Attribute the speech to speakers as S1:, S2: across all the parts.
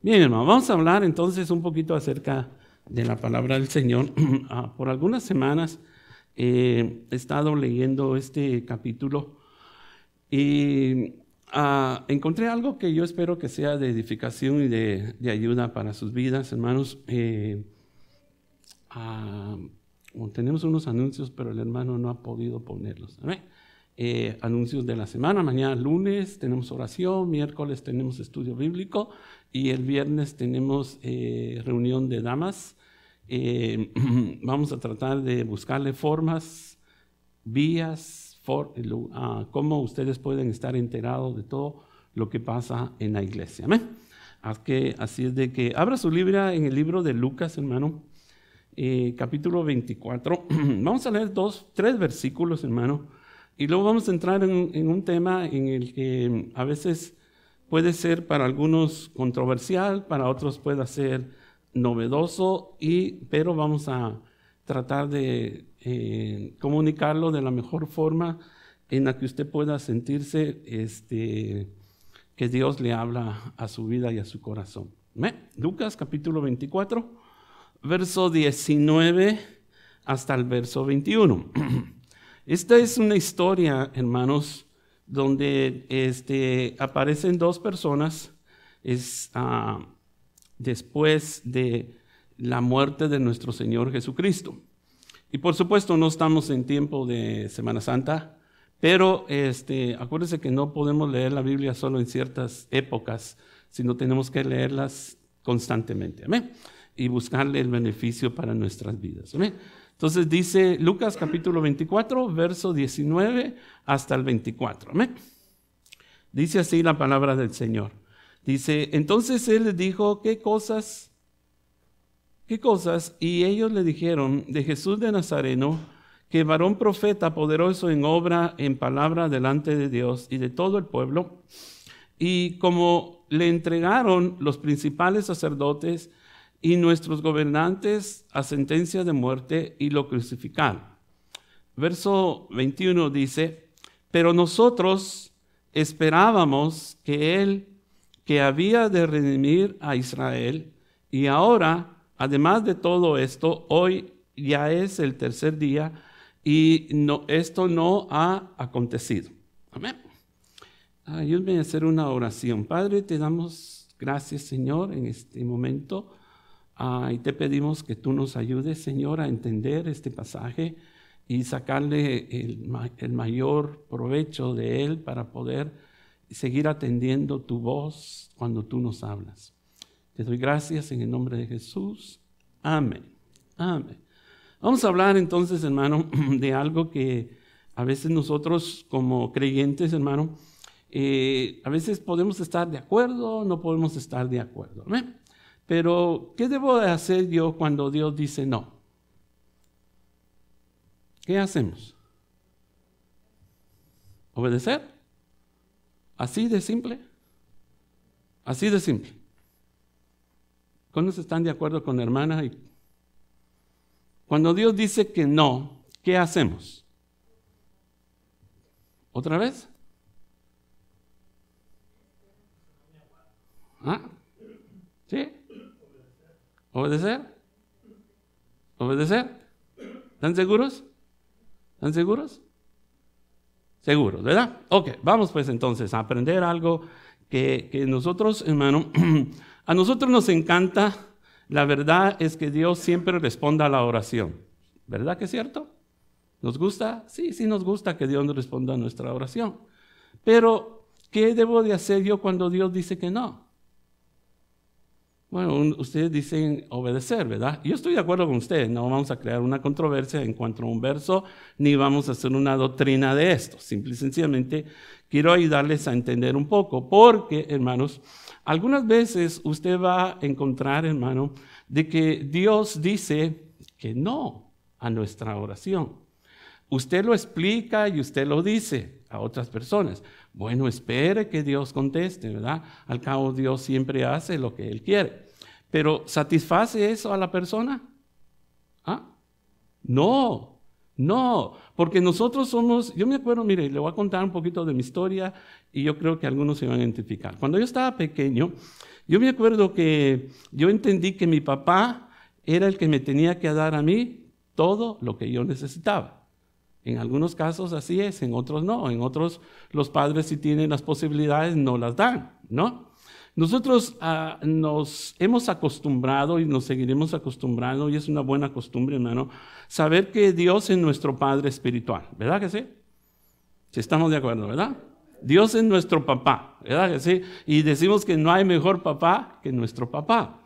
S1: Bien, hermano, vamos a hablar entonces un poquito acerca de la palabra del Señor. Ah, por algunas semanas eh, he estado leyendo este capítulo y ah, encontré algo que yo espero que sea de edificación y de, ayuda para sus vidas, hermanos. Eh, ah, tenemos unos anuncios, pero el hermano no ha podido ponerlos. Eh, anuncios de la semana. Mañana lunes tenemos oración, miércoles tenemos estudio bíblico y el viernes tenemos eh, reunión de damas. Eh, vamos a tratar de buscarle formas, vías, cómo ustedes pueden estar enterados de todo lo que pasa en la iglesia. Así, es de que abra su libra en el libro de Lucas, hermano, capítulo 24. Vamos a leer dos, tres versículos, hermano, y luego vamos a entrar en, un tema en el que mm, a veces puede ser para algunos controversial, para otros puede ser novedoso, y, pero vamos a tratar de eh, comunicarlo de la mejor forma en la que usted pueda sentirse este, que Dios le habla a su vida y a su corazón. Lucas capítulo 24, verso 19 hasta el verso 21. Esta es una historia, hermanos, donde este, aparecen dos personas ah, después de la muerte de nuestro Señor Jesucristo. Y por supuesto no estamos en tiempo de Semana Santa, pero este, acuérdense que no podemos leer la Biblia solo en ciertas épocas, sino tenemos que leerlas constantemente. Amén. Y buscarle el beneficio para nuestras vidas. Amén. Entonces dice Lucas capítulo 24, verso 19 hasta el 24. Dice así la palabra del Señor. Dice, entonces él les dijo, ¿qué cosas? ¿Qué cosas? Y ellos le dijeron, de Jesús de Nazareno, que varón profeta poderoso en obra, en palabra delante de Dios y de todo el pueblo. Y como le entregaron los principales sacerdotes y nuestros gobernantes a sentencia de muerte y lo crucificaron. Verso 21 dice, pero nosotros esperábamos que Él, que había de redimir a Israel, y ahora, además de todo esto, hoy ya es el tercer día y no, esto no ha acontecido. Amén. Ayúdame a hacer una oración. Padre, te damos gracias, Señor, en este momento y te pedimos que tú nos ayudes, Señor, a entender este pasaje y sacarle el, mayor provecho de él para poder seguir atendiendo tu voz cuando tú nos hablas. Te doy gracias en el nombre de Jesús. Amén. Amén. Vamos a hablar entonces, hermano, de algo que a veces nosotros como creyentes, hermano, eh, a veces podemos estar de acuerdo, no podemos estar de acuerdo. Amén. Pero, ¿qué debo de hacer yo cuando Dios dice no? ¿Qué hacemos? ¿Obedecer? ¿Así de simple? Así de simple. se están de acuerdo con hermana? Y cuando Dios dice que no, ¿qué hacemos? ¿Otra vez? ¿Ah? ¿Sí? ¿Obedecer? ¿Obedecer? ¿Están seguros? ¿Están seguros? Seguros, ¿verdad? Ok, vamos pues entonces a aprender algo que, que nosotros, hermano, a nosotros nos encanta, la verdad es que Dios siempre responda a la oración, ¿verdad que es cierto? ¿Nos gusta? Sí, sí nos gusta que Dios nos responda a nuestra oración. Pero, ¿qué debo de hacer yo cuando Dios dice que no? Bueno, ustedes dicen obedecer, ¿verdad? Yo estoy de acuerdo con ustedes, no vamos a crear una controversia en cuanto a un verso, ni vamos a hacer una doctrina de esto. Simple y sencillamente quiero ayudarles a entender un poco, porque, hermanos, algunas veces usted va a encontrar, hermano, de que Dios dice que no a nuestra oración. Usted lo explica y usted lo dice a otras personas. Bueno, espere que Dios conteste, ¿verdad? Al cabo Dios siempre hace lo que Él quiere. Pero ¿satisface eso a la persona? ¿Ah? No, no, porque nosotros somos, yo me acuerdo, mire, le voy a contar un poquito de mi historia y yo creo que algunos se van a identificar. Cuando yo estaba pequeño, yo me acuerdo que yo entendí que mi papá era el que me tenía que dar a mí todo lo que yo necesitaba. En algunos casos así es, en otros no, en otros los padres si tienen las posibilidades no las dan, ¿no? Nosotros ah, nos hemos acostumbrado y nos seguiremos acostumbrando, y es una buena costumbre, hermano, saber que Dios es nuestro Padre espiritual, ¿verdad que sí? Si estamos de acuerdo, ¿verdad? Dios es nuestro papá, ¿verdad que sí? Y decimos que no hay mejor papá que nuestro papá.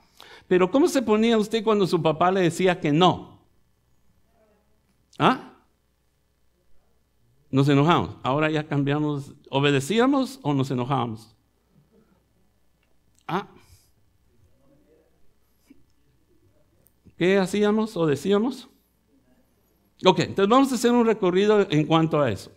S1: Pero ¿cómo se ponía usted cuando su papá le decía que no? ¿Ah? Nos enojamos. Ahora ya cambiamos. ¿Obedecíamos o nos enojábamos? Ah. ¿Qué hacíamos o decíamos? Ok, entonces vamos a hacer un recorrido en cuanto a eso.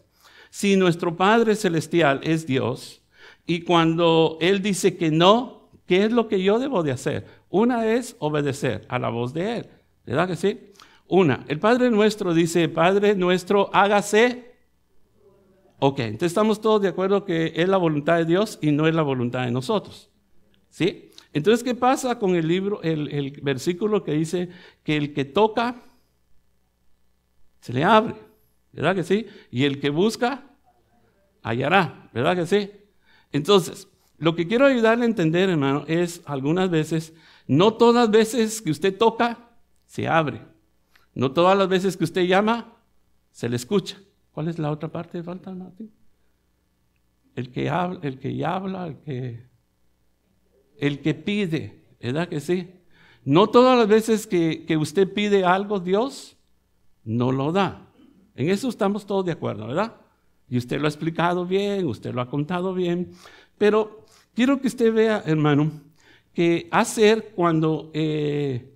S1: Si nuestro Padre Celestial es Dios y cuando Él dice que no, ¿qué es lo que yo debo de hacer? Una es obedecer a la voz de Él, ¿verdad que sí? Una, el Padre nuestro dice, Padre nuestro, hágase. Ok, entonces estamos todos de acuerdo que es la voluntad de Dios y no es la voluntad de nosotros. ¿Sí? Entonces, ¿qué pasa con el libro, el, versículo que dice que el que toca se le abre? ¿Verdad que sí? Y el que busca hallará, ¿verdad que sí? Entonces, lo que quiero ayudarle a entender, hermano, es algunas veces, no todas las veces que usted toca, se abre. No todas las veces que usted llama, se le escucha. ¿Cuál es la otra parte de falta, Martín? El que habla, el que ya habla, el que el que pide, ¿verdad que sí? No todas las veces que, usted pide algo, Dios no lo da. En eso estamos todos de acuerdo, ¿verdad? Y usted lo ha explicado bien, usted lo ha contado bien. Pero quiero que usted vea, hermano, que hacer cuando, eh,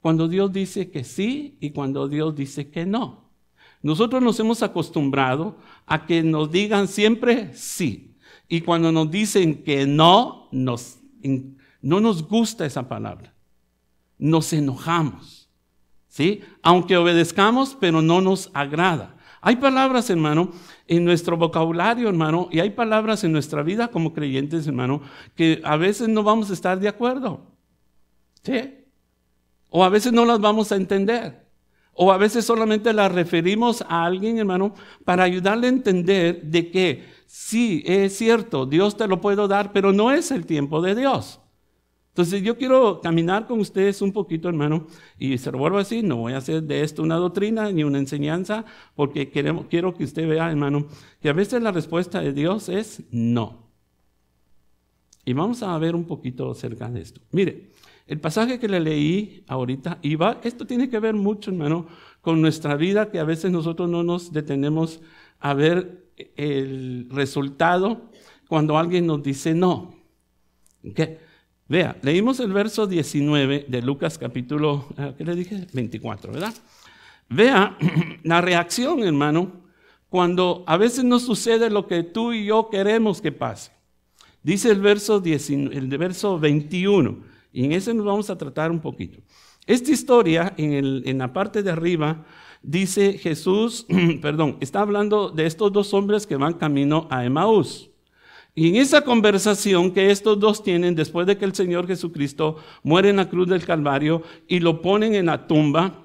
S1: cuando Dios dice que sí y cuando Dios dice que no. Nosotros nos hemos acostumbrado a que nos digan siempre sí. Y cuando nos dicen que no, nos no nos gusta esa palabra. Nos enojamos. ¿Sí? Aunque obedezcamos, pero no nos agrada. Hay palabras, hermano, en nuestro vocabulario, hermano, y hay palabras en nuestra vida como creyentes, hermano, que a veces no vamos a estar de acuerdo. O a veces no las vamos a entender. O a veces solamente las referimos a alguien, hermano, para ayudarle a entender de qué, sí, es cierto, Dios te lo puedo dar, pero no es el tiempo de Dios. Entonces yo quiero caminar con ustedes un poquito, hermano, y se lo vuelvo no voy a hacer de esto una doctrina ni una enseñanza, porque queremos, quiero que usted vea, hermano, que a veces la respuesta de Dios es no. Y vamos a ver un poquito acerca de esto. Mire, el pasaje que le leí ahorita, y esto tiene que ver mucho, hermano, con nuestra vida, que a veces nosotros no nos detenemos a ver el resultado cuando alguien nos dice no. Vea, leímos el verso 19 de Lucas capítulo, ah, le dije? 24, ¿verdad? Vea la reacción, hermano, cuando a veces no sucede lo que tú y yo queremos que pase. Dice el verso, el verso 21, y en ese nos vamos a tratar un poquito. Esta historia, en la parte de arriba, dice Jesús, perdón, está hablando de estos dos hombres que van camino a Emaús. Y en esa conversación que estos dos tienen después de que el Señor Jesucristo muere en la cruz del Calvario y lo ponen en la tumba,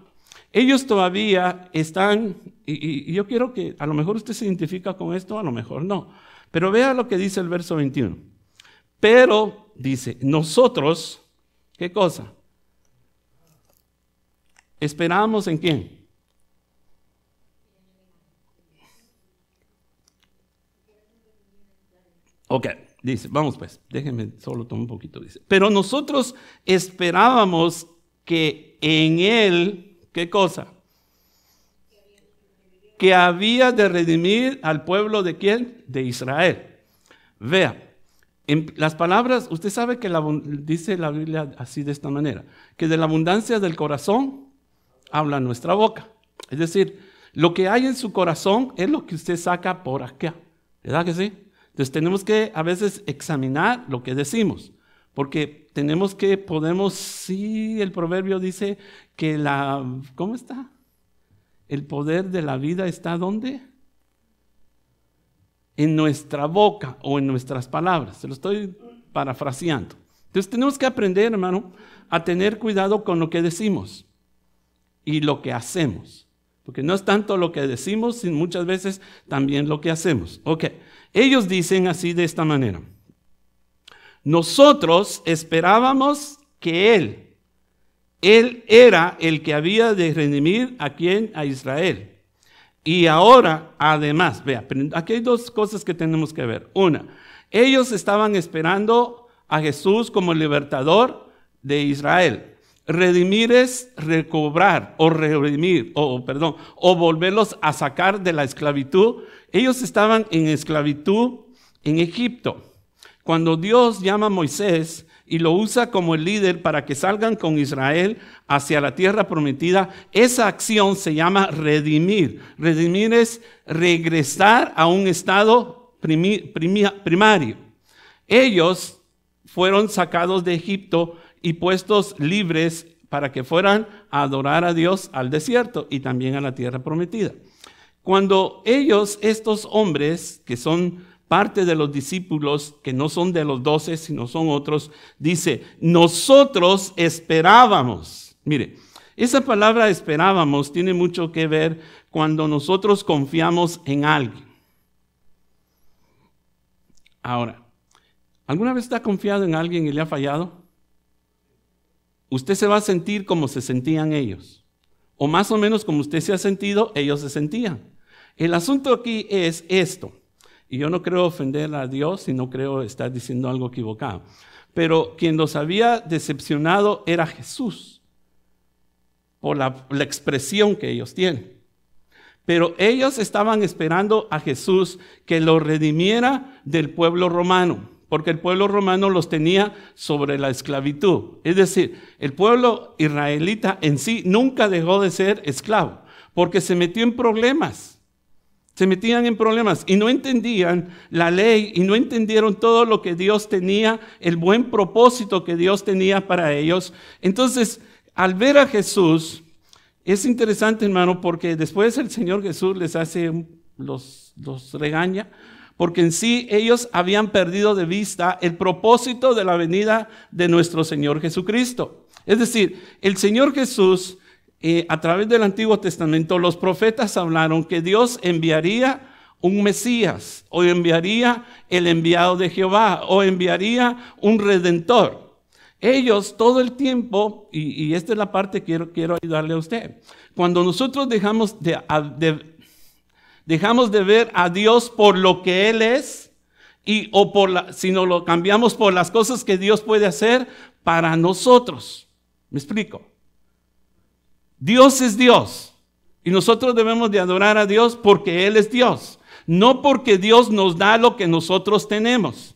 S1: ellos todavía están, y, y yo quiero que a lo mejor usted se identifica con esto, a lo mejor no, pero vea lo que dice el verso 21. Pero dice, nosotros, ¿qué cosa? Esperamos en quién? Ok, dice, vamos pues, déjenme solo tomar un poquito, dice. Pero nosotros esperábamos que en él, ¿qué cosa? Que había de redimir al pueblo de quién? De Israel. Vea, en las palabras, usted sabe que dice la Biblia así de esta manera, que de la abundancia del corazón habla nuestra boca. Es decir, lo que hay en su corazón es lo que usted saca por acá. ¿Verdad que sí? Entonces tenemos que a veces examinar lo que decimos, porque tenemos que, podemos, sí, el proverbio dice que la, ¿cómo está? El poder de la vida está ¿dónde? En nuestra boca o en nuestras palabras. Se lo estoy parafraseando. Entonces tenemos que aprender, hermano, a tener cuidado con lo que decimos y lo que hacemos. Porque no es tanto lo que decimos, sino muchas veces también lo que hacemos. Ok, ellos dicen así de esta manera. Nosotros esperábamos que Él, Él era el que había de redimir a quien, a Israel. Y ahora, además, vea, aquí hay dos cosas que tenemos que ver. Una, ellos estaban esperando a Jesús como libertador de Israel. Redimir es recobrar o redimir, o perdón, o volverlos a sacar de la esclavitud. Ellos estaban en esclavitud en Egipto. Cuando Dios llama a Moisés y lo usa como el líder para que salgan con Israel hacia la tierra prometida, esa acción se llama redimir. Redimir es regresar a un estado primario. Ellos fueron sacados de Egipto y puestos libres para que fueran a adorar a Dios al desierto y también a la tierra prometida. Cuando ellos, estos hombres, que son parte de los discípulos, que no son de los doce, sino son otros, dice, nosotros esperábamos. Mire, esa palabra esperábamos tiene mucho que ver cuando nosotros confiamos en alguien. Ahora, ¿alguna vez está confiado en alguien y le ha fallado? usted se va a sentir como se sentían ellos. O más o menos como usted se ha sentido, ellos se sentían. El asunto aquí es esto. Y yo no creo ofender a Dios y no creo estar diciendo algo equivocado. Pero quien los había decepcionado era Jesús, por la, expresión que ellos tienen. Pero ellos estaban esperando a Jesús que lo redimiera del pueblo romano porque el pueblo romano los tenía sobre la esclavitud. Es decir, el pueblo israelita en sí nunca dejó de ser esclavo, porque se metió en problemas. Se metían en problemas y no entendían la ley y no entendieron todo lo que Dios tenía, el buen propósito que Dios tenía para ellos. Entonces, al ver a Jesús, es interesante, hermano, porque después el Señor Jesús les hace, los, los regaña, porque en sí ellos habían perdido de vista el propósito de la venida de nuestro Señor Jesucristo. Es decir, el Señor Jesús, eh, a través del Antiguo Testamento, los profetas hablaron que Dios enviaría un Mesías, o enviaría el enviado de Jehová, o enviaría un redentor. Ellos todo el tiempo, y, esta es la parte que quiero, quiero ayudarle a usted, cuando nosotros dejamos de, de Dejamos de ver a Dios por lo que Él es, y, o por la, sino lo cambiamos por las cosas que Dios puede hacer para nosotros. ¿Me explico? Dios es Dios. Y nosotros debemos de adorar a Dios porque Él es Dios. No porque Dios nos da lo que nosotros tenemos.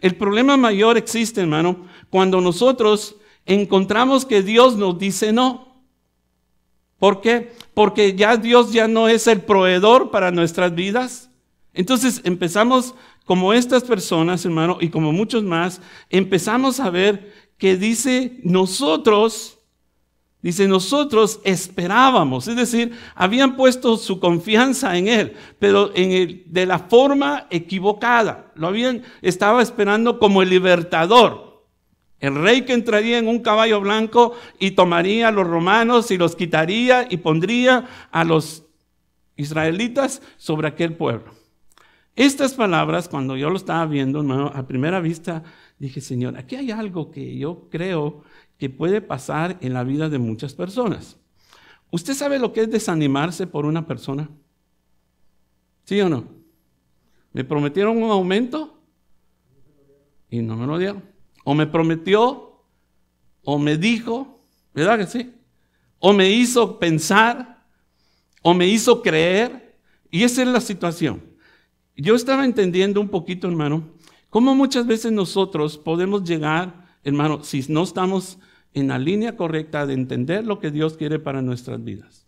S1: El problema mayor existe, hermano, cuando nosotros encontramos que Dios nos dice no. ¿Por qué? Porque ya Dios ya no es el proveedor para nuestras vidas. Entonces empezamos como estas personas, hermano, y como muchos más, empezamos a ver que dice nosotros, dice nosotros esperábamos, es decir, habían puesto su confianza en él, pero en el, de la forma equivocada. Lo habían estaba esperando como el libertador. El rey que entraría en un caballo blanco y tomaría a los romanos y los quitaría y pondría a los israelitas sobre aquel pueblo. Estas palabras, cuando yo lo estaba viendo, hermano, a primera vista dije, Señor, aquí hay algo que yo creo que puede pasar en la vida de muchas personas. ¿Usted sabe lo que es desanimarse por una persona? ¿Sí o no? Me prometieron un aumento y no me lo dieron o me prometió, o me dijo, ¿verdad que sí? O me hizo pensar, o me hizo creer. Y esa es la situación. Yo estaba entendiendo un poquito, hermano, cómo muchas veces nosotros podemos llegar, hermano, si no estamos en la línea correcta de entender lo que Dios quiere para nuestras vidas.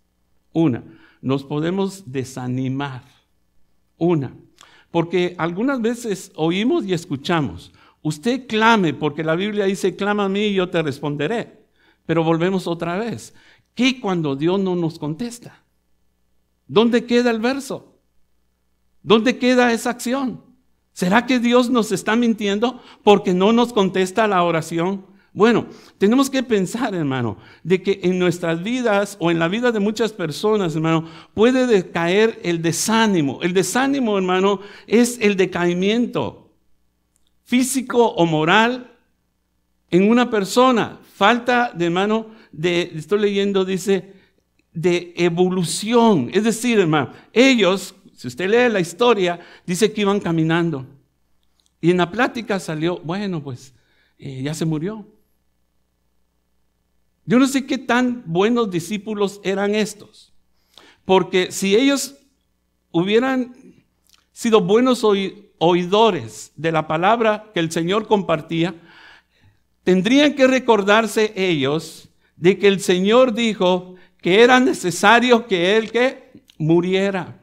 S1: Una, nos podemos desanimar. Una, porque algunas veces oímos y escuchamos, Usted clame, porque la Biblia dice, clama a mí y yo te responderé. Pero volvemos otra vez. ¿Qué cuando Dios no nos contesta? ¿Dónde queda el verso? ¿Dónde queda esa acción? ¿Será que Dios nos está mintiendo porque no nos contesta la oración? Bueno, tenemos que pensar, hermano, de que en nuestras vidas o en la vida de muchas personas, hermano, puede decaer el desánimo. El desánimo, hermano, es el decaimiento físico o moral en una persona. Falta, de mano de, estoy leyendo, dice, de evolución. Es decir, hermano, ellos, si usted lee la historia, dice que iban caminando. Y en la plática salió, bueno, pues eh, ya se murió. Yo no sé qué tan buenos discípulos eran estos. Porque si ellos hubieran sido buenos hoy oidores de la palabra que el Señor compartía, tendrían que recordarse ellos de que el Señor dijo que era necesario que Él que muriera.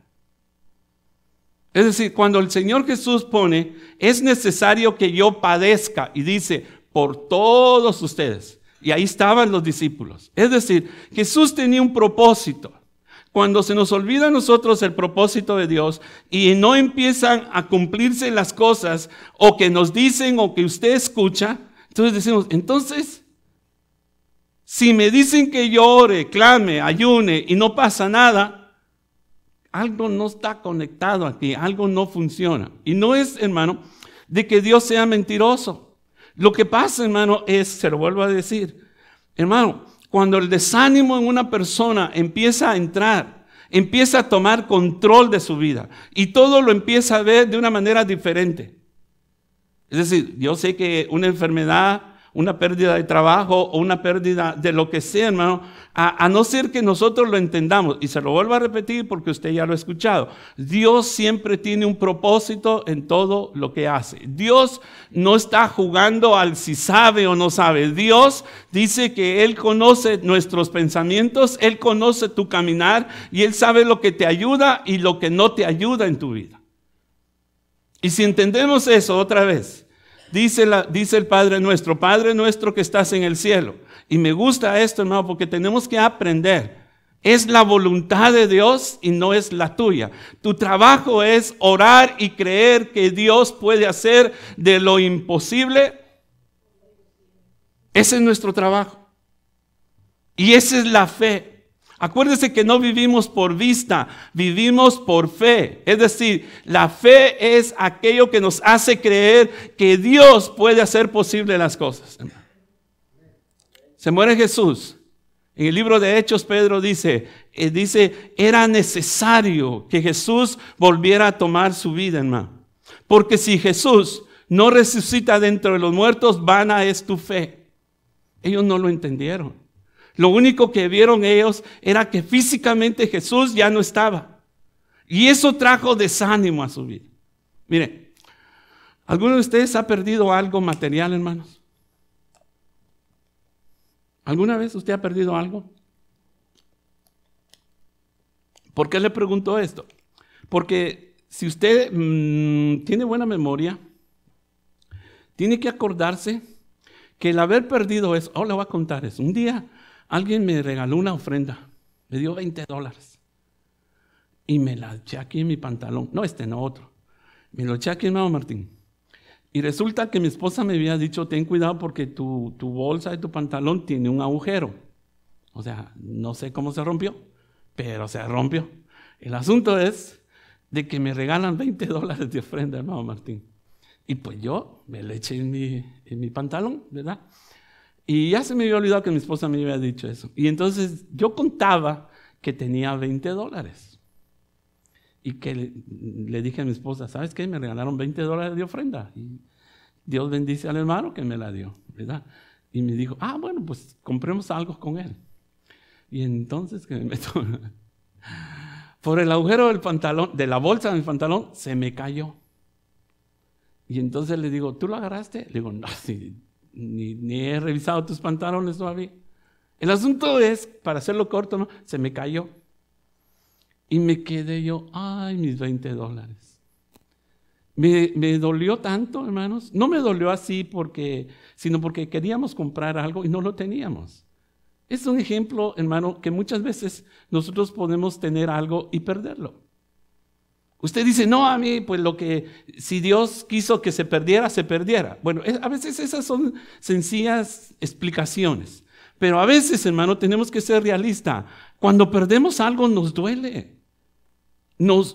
S1: Es decir, cuando el Señor Jesús pone, es necesario que yo padezca y dice, por todos ustedes. Y ahí estaban los discípulos. Es decir, Jesús tenía un propósito. Cuando se nos olvida a nosotros el propósito de Dios y no empiezan a cumplirse las cosas o que nos dicen o que usted escucha, entonces decimos, entonces, si me dicen que llore, clame, ayune y no pasa nada, algo no está conectado aquí, algo no funciona. Y no es, hermano, de que Dios sea mentiroso. Lo que pasa, hermano, es, se lo vuelvo a decir, hermano, cuando el desánimo en una persona empieza a entrar, empieza a tomar control de su vida y todo lo empieza a ver de una manera diferente. Es decir, yo sé que una enfermedad una pérdida de trabajo o una pérdida de lo que sea, hermano, a, no ser que nosotros lo entendamos. Y se lo vuelvo a repetir porque usted ya lo ha escuchado. Dios siempre tiene un propósito en todo lo que hace. Dios no está jugando al si sabe o no sabe. Dios dice que Él conoce nuestros pensamientos, Él conoce tu caminar y Él sabe lo que te ayuda y lo que no te ayuda en tu vida. Y si entendemos eso otra vez, Dice, dice el Padre nuestro, Padre nuestro que estás en el cielo. Y me gusta esto, hermano, porque tenemos que aprender. Es la voluntad de Dios y no es la tuya. Tu trabajo es orar y creer que Dios puede hacer de lo imposible. Ese es nuestro trabajo. Y esa es la fe. Acuérdese que no vivimos por vista, vivimos por fe. Es decir, la fe es aquello que nos hace creer que Dios puede hacer posible las cosas. Se muere Jesús. En el libro de Hechos Pedro dice, eh, dice, era necesario que Jesús volviera a tomar su vida, hermano. Porque si Jesús no resucita dentro de los muertos, vana es tu fe. Ellos no lo entendieron. Lo único que vieron ellos era que físicamente Jesús ya no estaba. Y eso trajo desánimo a su vida. Mire, ¿alguno de ustedes ha perdido algo material, hermanos? ¿Alguna vez usted ha perdido algo? ¿Por qué le pregunto esto? Porque si usted mm, tiene buena memoria, tiene que acordarse que el haber perdido es, ahora oh, le voy a contar eso. Un día Alguien me regaló una ofrenda, me dio 20 dólares y me la eché aquí en mi pantalón. No, este, no otro. Me lo eché aquí en Martín. Y resulta que mi esposa me había dicho, ten cuidado porque tu, bolsa de tu pantalón tiene un agujero. O sea, no sé cómo se rompió, pero se rompió. El asunto es de que me regalan 20 dólares de ofrenda, hermano Martín. Y pues yo me lo eché en mi, en mi pantalón, ¿verdad? Y ya se me había olvidado que mi esposa me había dicho eso. Y entonces yo contaba que tenía 20 dólares. Y que le, dije a mi esposa, ¿sabes qué? Me regalaron 20 dólares de ofrenda. Y Dios bendice al hermano que me la dio, ¿verdad? Y me dijo, ah, bueno, pues compremos algo con él. Y entonces que me meto por el agujero del pantalón, de la bolsa del pantalón, se me cayó. Y entonces le digo, ¿tú lo agarraste? Le digo, no, sí, ni, he revisado tus pantalones todavía. El asunto es, para hacerlo corto, se me cayó. Y me quedé yo, ay, mis 20 dólares. Me, me, dolió tanto, hermanos. No me dolió así porque, sino porque queríamos comprar algo y no lo teníamos. Es un ejemplo, hermano, que muchas veces nosotros podemos tener algo y perderlo. Usted dice, no, a mí, pues lo que, si Dios quiso que se perdiera, se perdiera. Bueno, a veces esas son sencillas explicaciones. Pero a veces, hermano, tenemos que ser realistas. Cuando perdemos algo nos duele. no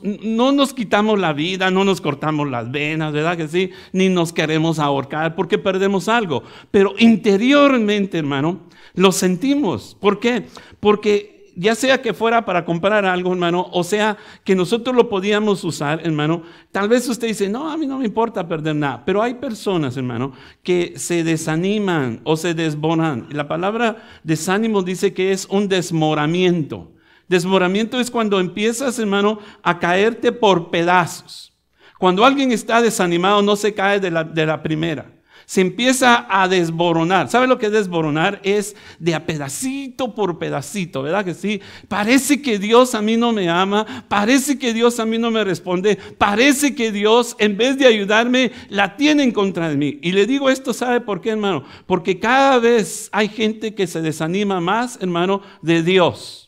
S1: nos quitamos la vida, no nos cortamos las venas, ¿verdad que sí? Ni nos queremos ahorcar porque perdemos algo. Pero interiormente, hermano, lo sentimos. ¿Por qué? Porque ya sea que fuera para comprar algo, hermano, o sea que nosotros lo podíamos usar, hermano, tal vez usted dice, no, a mí no me importa perder nada, pero hay personas, hermano, que se desaniman o se desbonan. La palabra desánimo dice que es un desmoramiento. Desmoramiento es cuando empiezas, hermano, a caerte por pedazos. Cuando alguien está desanimado no se cae de la, de la primera se empieza a desboronar. ¿Sabe lo que es desboronar? Es de a pedacito por pedacito, ¿verdad que sí? Parece que Dios a mí no me ama, parece que Dios a mí no me responde, parece que Dios en vez de ayudarme la tiene en contra de mí. Y le digo esto, ¿sabe por qué, hermano? Porque cada vez hay gente que se desanima más, hermano, de Dios.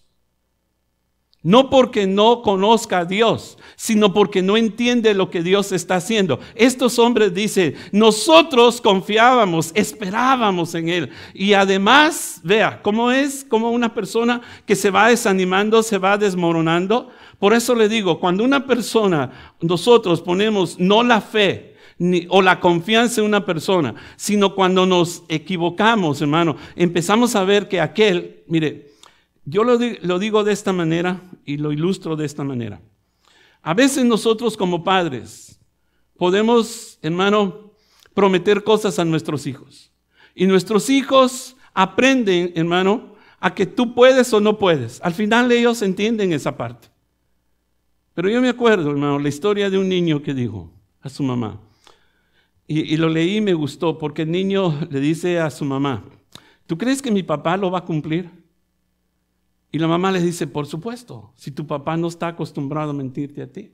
S1: No porque no conozca a Dios, sino porque no entiende lo que Dios está haciendo. Estos hombres dicen, nosotros confiábamos, esperábamos en Él. Y además, vea, cómo es como una persona que se va desanimando, se va desmoronando. Por eso le digo, cuando una persona, nosotros ponemos no la fe, ni, o la confianza en una persona, sino cuando nos equivocamos, hermano, empezamos a ver que aquel, mire, yo lo, digo de esta manera y lo ilustro de esta manera. A veces nosotros como padres podemos, hermano, prometer cosas a nuestros hijos. Y nuestros hijos aprenden, hermano, a que tú puedes o no puedes. Al final ellos entienden esa parte. Pero yo me acuerdo, hermano, la historia de un niño que dijo a su mamá, y, y, lo leí y me gustó, porque el niño le dice a su mamá, ¿tú crees que mi papá lo va a cumplir? Y la mamá les dice, por supuesto, si tu papá no está acostumbrado a mentirte a ti.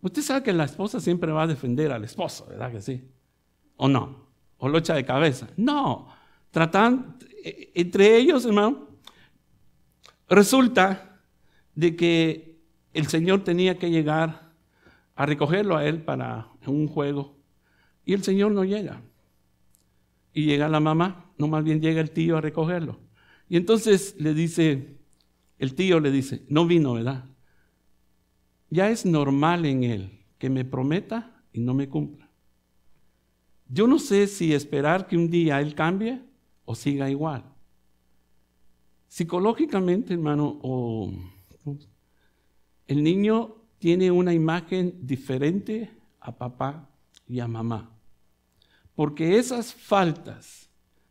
S1: Usted sabe que la esposa siempre va a defender al esposo, ¿verdad que sí? ¿O no? ¿O lo de cabeza? No. Tratan, eh, entre ellos, hermano, resulta de que el Señor tenía que llegar a recogerlo a él para un juego. Y el Señor no llega. Y llega la mamá, no más bien llega el tío a recogerlo. Y entonces le dice, el tío le dice, no vino, ¿verdad? Ya es normal en él que me prometa y no me cumpla. Yo no sé si esperar que un día él cambie o siga igual. Psicológicamente, hermano, el niño tiene una imagen diferente a papá y a mamá. Porque esas faltas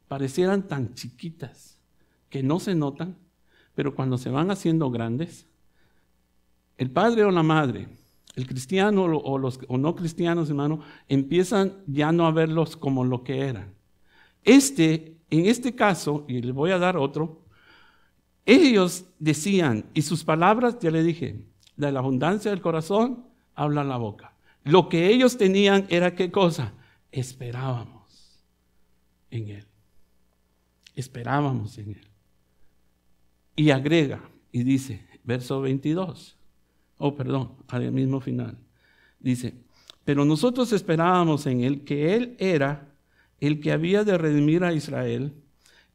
S1: parecieran tan chiquitas que no se notan, pero cuando se van haciendo grandes, el padre o la madre, el cristiano o los o no cristianos, hermano, empiezan ya no a verlos como lo que eran. Este, en este caso, y le voy a dar otro, ellos decían, y sus palabras, ya le dije, de la abundancia del corazón habla la boca. Lo que ellos tenían era qué cosa? Esperábamos en Él. Esperábamos en Él. Y agrega y dice, verso 22, oh perdón, al mismo final, dice, pero nosotros esperábamos en él que él era el que había de redimir a Israel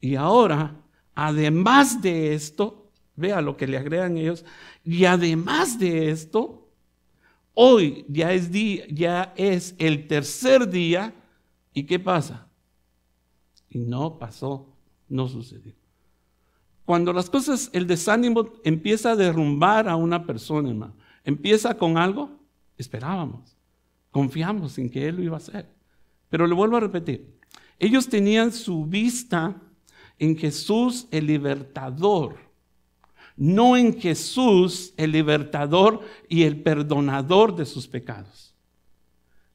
S1: y ahora, además de esto, vea lo que le agregan ellos, y además de esto, hoy ya es, día, ya es el tercer día, ¿y qué pasa? Y no pasó, no sucedió. Cuando las cosas, el desánimo empieza a derrumbar a una persona, Empieza con algo, esperábamos, confiamos en que Él lo iba a hacer. Pero le vuelvo a repetir, ellos tenían su vista en Jesús el libertador, no en Jesús el libertador y el perdonador de sus pecados.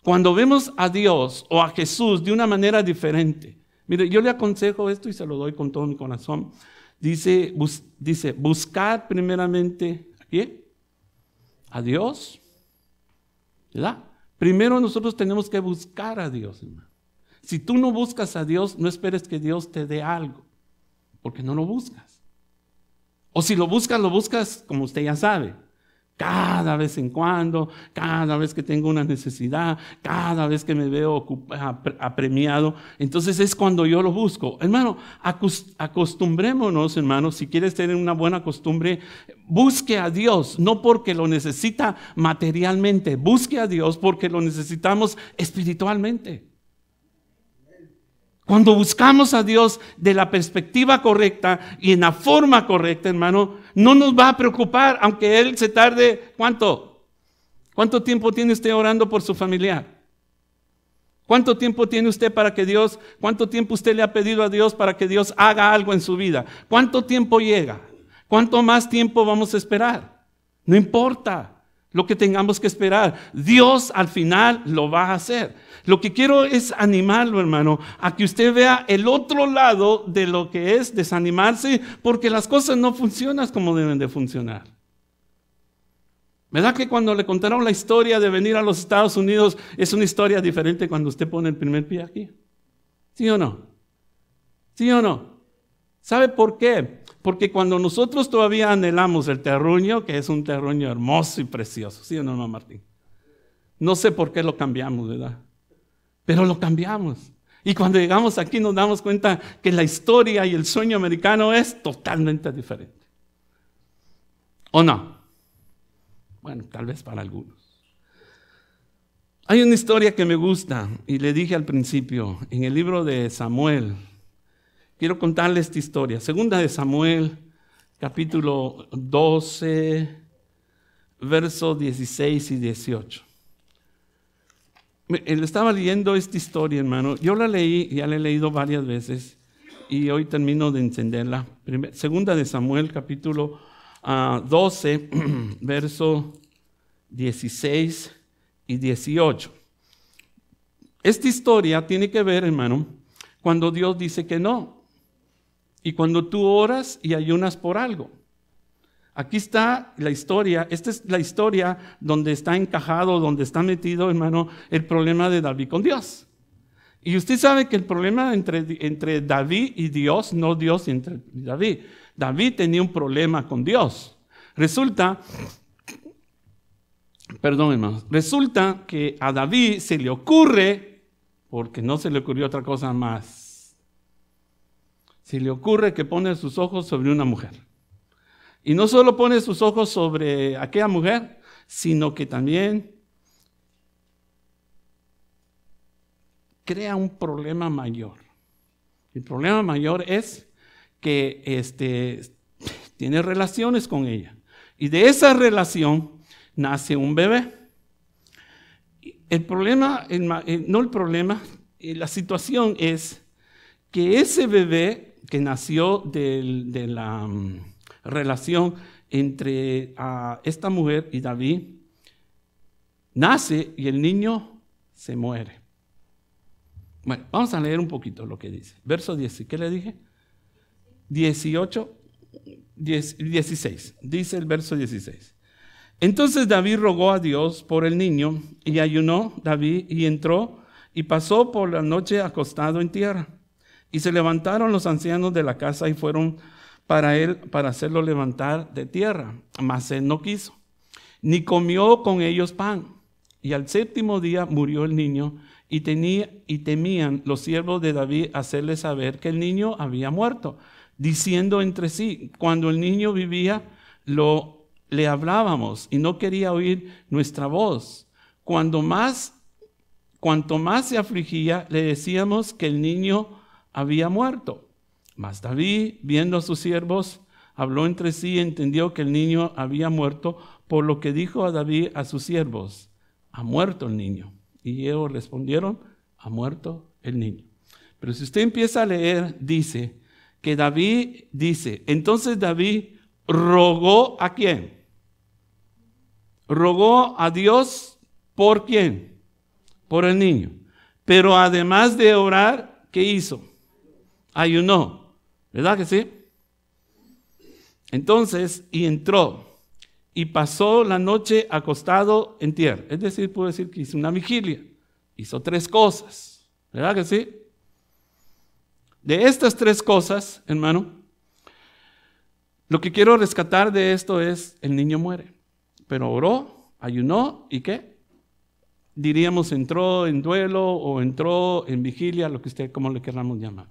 S1: Cuando vemos a Dios o a Jesús de una manera diferente, mire, yo le aconsejo esto y se lo doy con todo mi corazón. Dice, dice buscad primeramente a quién? A Dios. Primero nosotros tenemos que buscar a Dios, Si tú no buscas a Dios, no esperes que Dios te dé algo, porque no lo buscas. O si lo buscas, lo buscas como usted ya sabe, cada vez en cuando, cada vez que tengo una necesidad, cada vez que me veo apremiado, entonces es cuando yo lo busco. Hermano, acostumbrémonos, hermano, si quieres tener una buena costumbre, busque a Dios, no porque lo necesita materialmente, busque a Dios porque lo necesitamos espiritualmente. Cuando buscamos a Dios de la perspectiva correcta y en la forma correcta, hermano, no nos va a preocupar, aunque Él se tarde, ¿cuánto? ¿Cuánto tiempo tiene usted orando por su familiar? ¿Cuánto tiempo tiene usted para que Dios, cuánto tiempo usted le ha pedido a Dios para que Dios haga algo en su vida? ¿Cuánto tiempo llega? ¿Cuánto más tiempo vamos a esperar? No importa lo que tengamos que esperar. Dios al final lo va a hacer. Lo que quiero es animarlo, hermano, a que usted vea el otro lado de lo que es desanimarse, porque las cosas no funcionan como deben de funcionar. ¿Verdad que cuando le contaron la historia de venir a los Estados Unidos es una historia diferente cuando usted pone el primer pie aquí? ¿Sí o no? ¿Sí o no? ¿Sabe por qué? Porque cuando nosotros todavía anhelamos el terruño, que es un terruño hermoso y precioso, ¿sí o no, no, Martín? No sé por qué lo cambiamos, ¿verdad? Pero lo cambiamos. Y cuando llegamos aquí nos damos cuenta que la historia y el sueño americano es totalmente diferente. ¿O no? Bueno, tal vez para algunos. Hay una historia que me gusta y le dije al principio, en el libro de Samuel, Quiero contarles esta historia. Segunda de Samuel, capítulo 12, versos 16 y 18. Eh, estaba leyendo esta historia, hermano. Yo la leí, ya la he leído varias veces y hoy termino de entenderla. segunda de Samuel, capítulo 12, ah, verso 16 y 18. Esta historia tiene que ver, hermano, cuando Dios dice que no y cuando tú oras y ayunas por algo. Aquí está la historia, esta es la historia donde está encajado, donde está metido, hermano, el problema de David con Dios. Y usted sabe que el problema entre, entre David y Dios, no Dios entre David, David tenía un problema con Dios. Resulta, perdón hermano, resulta que a David se le ocurre, porque no se le ocurrió otra cosa más si le ocurre que pone sus ojos sobre una mujer. Y no solo pone sus ojos sobre aquella mujer, sino que también crea un problema mayor. El problema mayor es que este, tiene relaciones con ella. Y de esa relación nace un bebé. El problema, eh, no el problema, eh, la situación es que ese bebé que nació de, la mm, relación entre ah, esta mujer y David, nace y el niño se muere. Bueno, vamos a leer un poquito lo que dice. Verso 10, ¿qué le dije? 18, 16. Dice el verso 16. Entonces David rogó a Dios por el niño y ayunó David y entró y pasó por la noche acostado en tierra. Y se levantaron los ancianos de la casa y fueron para él para hacerlo levantar de tierra, mas él no quiso, ni comió con ellos pan. Y al séptimo día murió el niño y, tenía, y temían los siervos de David hacerle saber que el niño había muerto, diciendo entre sí, cuando el niño vivía, lo le hablábamos y no quería oír nuestra voz. Cuando más, cuanto más se afligía, le decíamos que el niño había muerto. Mas David, viendo a sus siervos, habló entre sí y entendió que el niño había muerto, por lo que dijo a David a sus siervos, ha muerto el niño. Y ellos respondieron, ha muerto el niño. Pero si usted empieza a leer, dice que David dice, entonces David rogó a quién? Rogó a Dios por quién? Por el niño. Pero además de orar, ¿qué hizo? ayunó. Ah, ¿Verdad que sí? Entonces, y entró y pasó la noche acostado en tierra. Es decir, puedo decir que hizo una vigilia. Hizo tres cosas. ¿Verdad que sí? De estas tres cosas, hermano, lo que quiero rescatar de esto es, el niño muere, pero oró, ayunó y qué? Diríamos entró en duelo o entró en vigilia, lo que usted como le queramos llamar.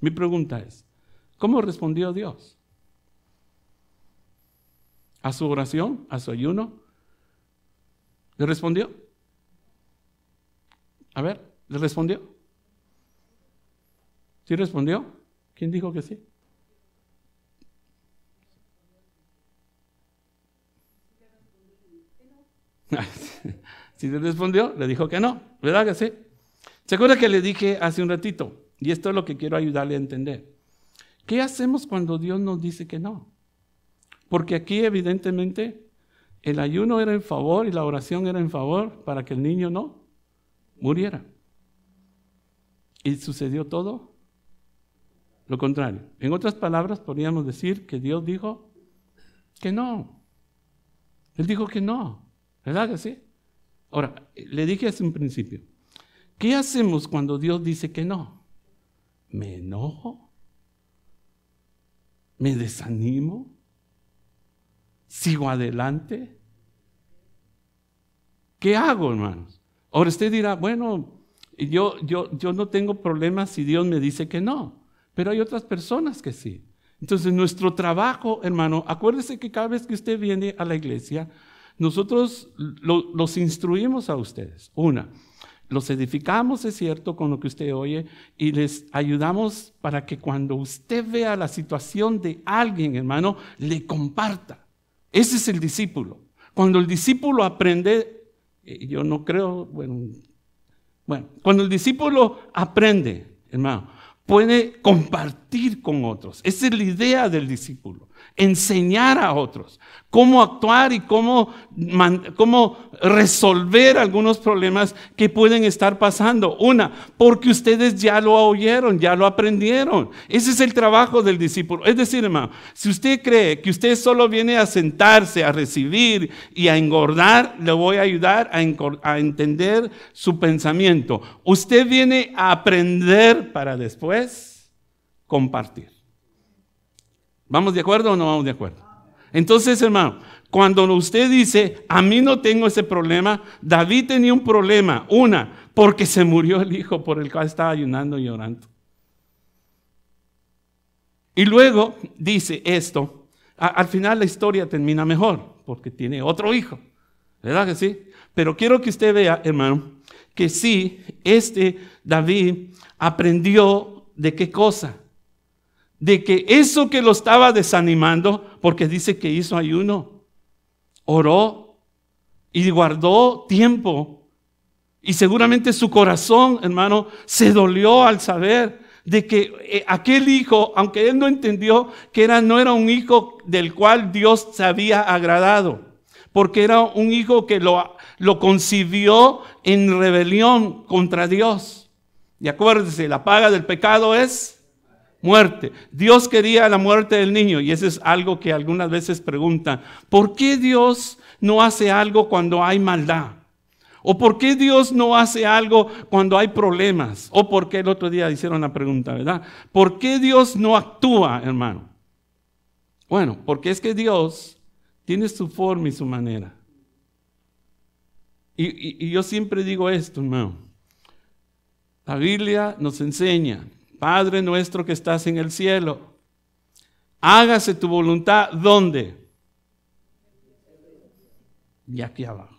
S1: Mi pregunta es, ¿cómo respondió Dios? ¿A su oración? ¿A su ayuno? ¿Le respondió? A ver, ¿le respondió? ¿Sí respondió? ¿Quién dijo que sí? si le respondió, le dijo que no, ¿verdad que sí? ¿Se acuerda que le dije hace un ratito? Y esto es lo que quiero ayudarle a entender. ¿Qué hacemos cuando Dios nos dice que no? Porque aquí evidentemente el ayuno era en favor y la oración era en favor para que el niño no muriera. Y sucedió todo lo contrario. En otras palabras, podríamos decir que Dios dijo que no. Él dijo que no. ¿Verdad que sí? Ahora, le dije hace un principio, ¿qué hacemos cuando Dios dice que no? me enojo, me desanimo, sigo adelante. ¿Qué hago, hermanos? Ahora usted dirá, bueno, yo, yo, yo no tengo problemas si Dios me dice que no, pero hay otras personas que sí. Entonces, nuestro trabajo, hermano, acuérdese que cada vez que usted viene a la iglesia, nosotros los instruimos a ustedes. Una, los edificamos, es cierto, con lo que usted oye, y les ayudamos para que cuando usted vea la situación de alguien, hermano, le comparta. Ese es el discípulo. Cuando el discípulo aprende, eh, yo no creo, bueno, bueno, cuando el discípulo aprende, hermano, puede compartir con otros. Esa es la idea del discípulo, enseñar a otros cómo actuar y cómo, cómo resolver algunos problemas que pueden estar pasando. Una, porque ustedes ya lo oyeron, ya lo aprendieron. Ese es el trabajo del discípulo. Es decir, hermano, si usted cree que usted solo viene a sentarse, a recibir y a engordar, le voy a ayudar a entender su pensamiento. Usted viene a aprender para después compartir. ¿Vamos de acuerdo o no vamos de acuerdo? Entonces, hermano, cuando usted dice, a mí no tengo ese problema, David tenía un problema, una, porque se murió el hijo por el cual estaba ayunando y llorando Y luego dice esto, al final la historia termina mejor, porque tiene otro hijo, ¿verdad que sí? Pero quiero que usted vea, hermano, que sí, este David aprendió de qué cosa? de que eso que lo estaba desanimando, porque dice que hizo ayuno, oró y guardó tiempo. Y seguramente su corazón, hermano, se dolió al saber de que eh, aquel hijo, aunque él no entendió que era, no era un hijo del cual Dios se había agradado, porque era un hijo que lo, lo concibió en rebelión contra Dios. Y acuérdense, la paga del pecado es muerte. Dios quería la muerte del niño y eso es algo que algunas veces preguntan. ¿Por qué Dios no hace algo cuando hay maldad? ¿O por qué Dios no hace algo cuando hay problemas? ¿O por qué el otro día hicieron la pregunta, verdad? ¿Por qué Dios no actúa, hermano? Bueno, porque es que Dios tiene su forma y su manera. Y, yo siempre digo esto, hermano. La Biblia nos enseña Padre nuestro que estás en el cielo, hágase tu voluntad, ¿dónde? Y aquí abajo.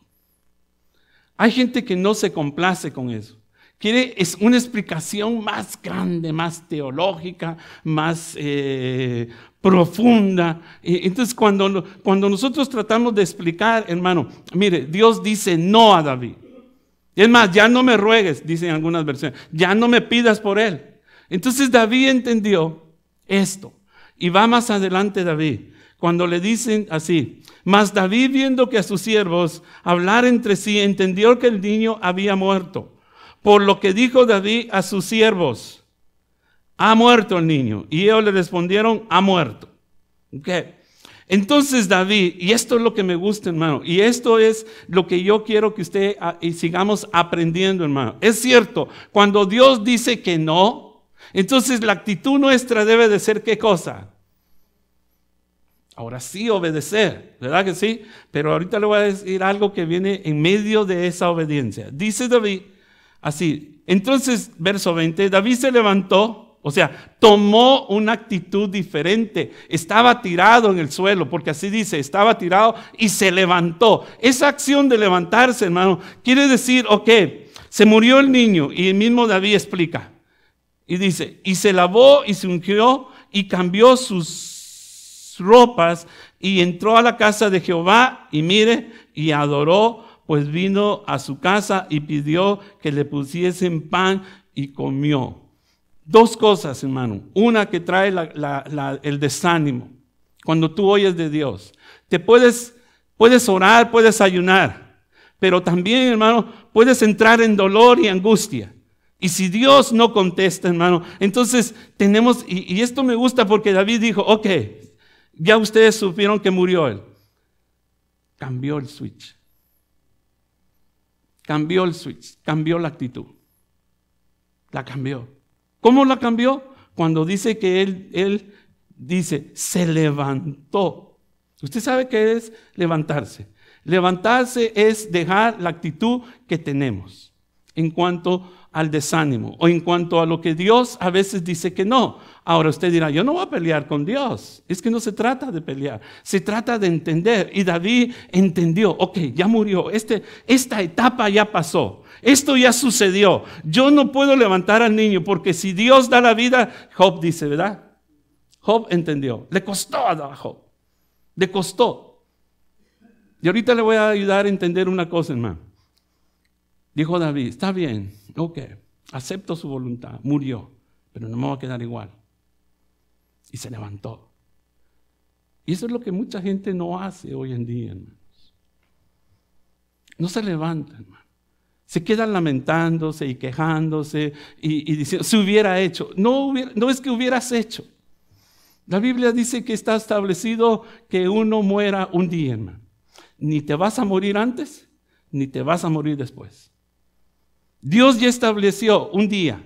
S1: Hay gente que no se complace con eso. Quiere es una explicación más grande, más teológica, más eh, profunda. Entonces, cuando, cuando nosotros tratamos de explicar, hermano, mire, Dios dice no a David. Es más, ya no me ruegues, dicen algunas versiones, ya no me pidas por él. Entonces David entendió esto. Y va más adelante David, cuando le dicen así, mas David viendo que a sus siervos hablar entre sí, entendió que el niño había muerto. Por lo que dijo David a sus siervos, ha muerto el niño. Y ellos le respondieron, ha muerto. Okay. Entonces David, y esto es lo que me gusta hermano, y esto es lo que yo quiero que usted ah, y sigamos aprendiendo hermano. Es cierto, cuando Dios dice que no, entonces la actitud nuestra debe de ser qué cosa? Ahora sí obedecer, ¿verdad que sí? Pero ahorita le voy a decir algo que viene en medio de esa obediencia. Dice David así, entonces verso 20, David se levantó, o sea, tomó una actitud diferente, estaba tirado en el suelo, porque así dice, estaba tirado y se levantó. Esa acción de levantarse, hermano, quiere decir, ok, se murió el niño y el mismo David explica, y dice, y se lavó y se ungió y cambió sus ropas y entró a la casa de Jehová y mire, y adoró, pues vino a su casa y pidió que le pusiesen pan y comió. Dos cosas, hermano. Una que trae el desánimo. Cuando tú oyes de Dios, te puedes, puedes orar, puedes ayunar, pero también, hermano, puedes entrar en dolor y angustia. Y si Dios no contesta, hermano, entonces tenemos, y, esto me gusta porque David dijo, ok, ya ustedes supieron que murió él. Cambió el switch. Cambió el switch, cambió la actitud. La cambió. ¿Cómo la cambió? Cuando dice que él, él dice, se levantó. Usted sabe qué es levantarse. Levantarse es dejar la actitud que tenemos en cuanto a al desánimo o en cuanto a lo que Dios a veces dice que no. Ahora usted dirá, yo no voy a pelear con Dios. Es que no se trata de pelear, se trata de entender. Y David entendió, ok, ya murió, este, esta etapa ya pasó. Esto ya sucedió. Yo no puedo levantar al niño porque si Dios da la vida, Job dice, ¿verdad? Job entendió. Le costó a Job. Le costó. Y ahorita le voy a ayudar a entender una cosa, hermano. Dijo David, está bien ok, acepto su voluntad, murió, pero no me va a quedar igual. Y se levantó. Y eso es lo que mucha gente no hace hoy en día, hermanos. No se levanta, hermano. Se quedan lamentándose y quejándose y, diciendo, se hubiera hecho. No, hubiera, no es que hubieras hecho. La Biblia dice que está establecido que uno muera un día, hermano. Ni te vas a morir antes, ni te vas a morir después. Dios ya estableció un día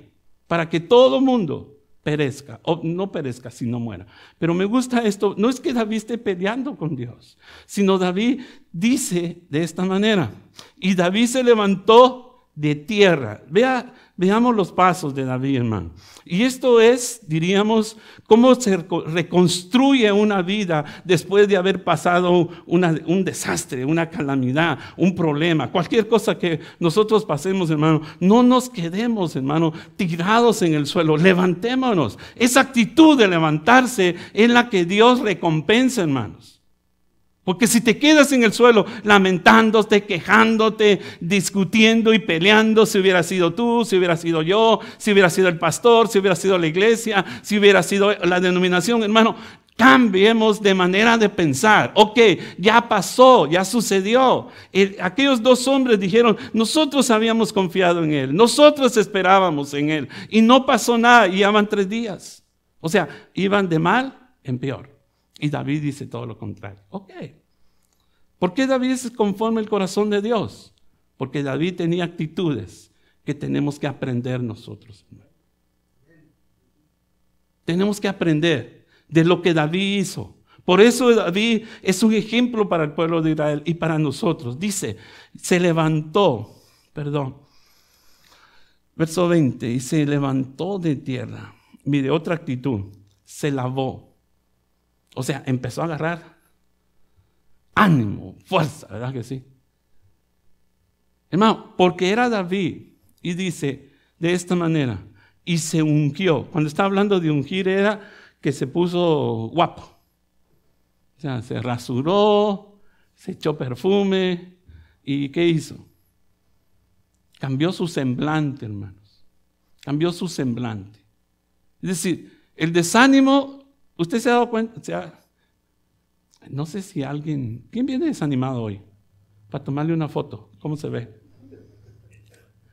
S1: para que todo mundo perezca, o no perezca si no muera. Pero me gusta esto, no es que David esté peleando con Dios, sino David dice de esta manera, y David se levantó de tierra. Vea, veamos los pasos de David, hermano. Y esto es, diríamos, cómo se reconstruye una vida después de haber pasado un desastre, una calamidad, un problema, cualquier cosa que nosotros pasemos, hermano. No nos quedemos, hermano, tirados en el suelo. Levantémonos. Esa actitud de levantarse es la que Dios recompensa, hermanos. Porque si te quedas en el suelo lamentándote, quejándote, discutiendo y peleando, si hubiera sido tú, si hubiera sido yo, si hubiera sido el pastor, si hubiera sido la iglesia, si hubiera sido la denominación, hermano, cambiemos de manera de pensar. Ok, ya pasó, ya sucedió. aquellos dos hombres dijeron, nosotros habíamos confiado en Él, nosotros esperábamos en Él, y no pasó nada, y ya van tres días. O sea, iban de mal en peor. Y David dice todo lo contrario. Ok. ¿Por qué David es conforme al corazón de Dios? Porque David tenía actitudes que tenemos que aprender nosotros. Tenemos que aprender de lo que David hizo. Por eso David es un ejemplo para el pueblo de Israel y para nosotros. Dice, se levantó, perdón, verso 20, y se levantó de tierra. Mire, otra actitud, se lavó o sea, empezó a agarrar ánimo, fuerza, ¿verdad que sí? Hermano, porque era David y dice de esta manera, y se ungió. Cuando está hablando de ungir era que se puso guapo. O sea, se rasuró, se echó perfume y ¿qué hizo? Cambió su semblante, hermanos. Cambió su semblante. Es decir, el desánimo Usted se ha dado cuenta, sea, no sé si alguien, ¿quién viene desanimado hoy? Para tomarle una foto, ¿cómo se ve?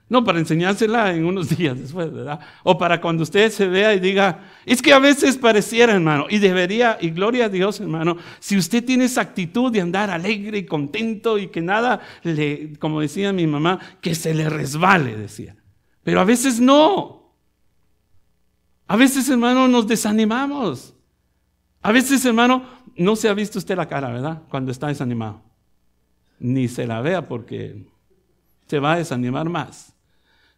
S1: No, para enseñársela en unos días después, ¿verdad? O para cuando usted se vea y diga, es que a veces pareciera, hermano, y debería, y gloria a Dios, hermano, si usted tiene esa actitud de andar alegre y contento y que nada le, como decía mi mamá, que se le resbale, decía. Pero a veces no. A veces, hermano, nos desanimamos. A veces, hermano, no se ha visto usted la cara, ¿verdad? Cuando está desanimado. Ni se la vea porque se va a desanimar más.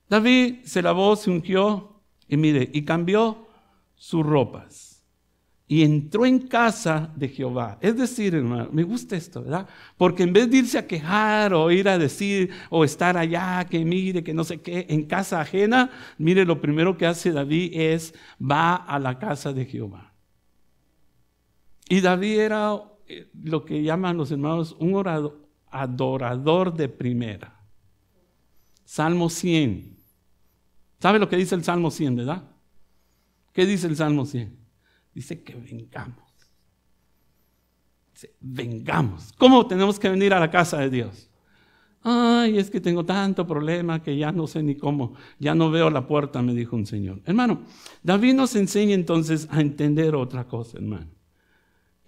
S1: David se lavó, se ungió y mire, y cambió sus ropas. Y entró en casa de Jehová. Es decir, hermano, me gusta esto, ¿verdad? Porque en vez de irse a quejar o ir a decir o estar allá, que mire, que no sé qué, en casa ajena, mire, lo primero que hace David es va a la casa de Jehová. Y David era eh, lo que llaman los hermanos un adorador de primera. Salmo 100. ¿Sabe lo que dice el Salmo 100, verdad? ¿Qué dice el Salmo 100? Dice que vengamos. Dice, vengamos. ¿Cómo tenemos que venir a la casa de Dios? Ay, es que tengo tanto problema que ya no sé ni cómo, ya no veo la puerta, me dijo un señor. Hermano, David nos enseña entonces a entender otra cosa, hermano.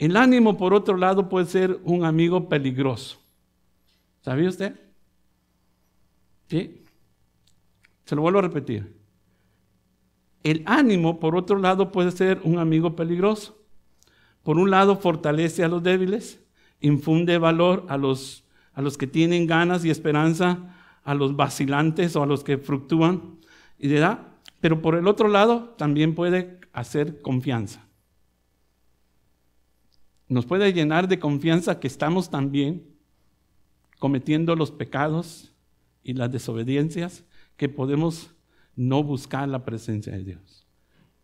S1: El ánimo, por otro lado, puede ser un amigo peligroso. ¿Sabía usted? Sí. Se lo vuelvo a repetir. El ánimo, por otro lado, puede ser un amigo peligroso. Por un lado, fortalece a los débiles, infunde valor a los, a los que tienen ganas y esperanza, a los vacilantes o a los que fluctúan, y de edad. pero por el otro lado, también puede hacer confianza nos puede llenar de confianza que estamos también cometiendo los pecados y las desobediencias que podemos no buscar la presencia de Dios.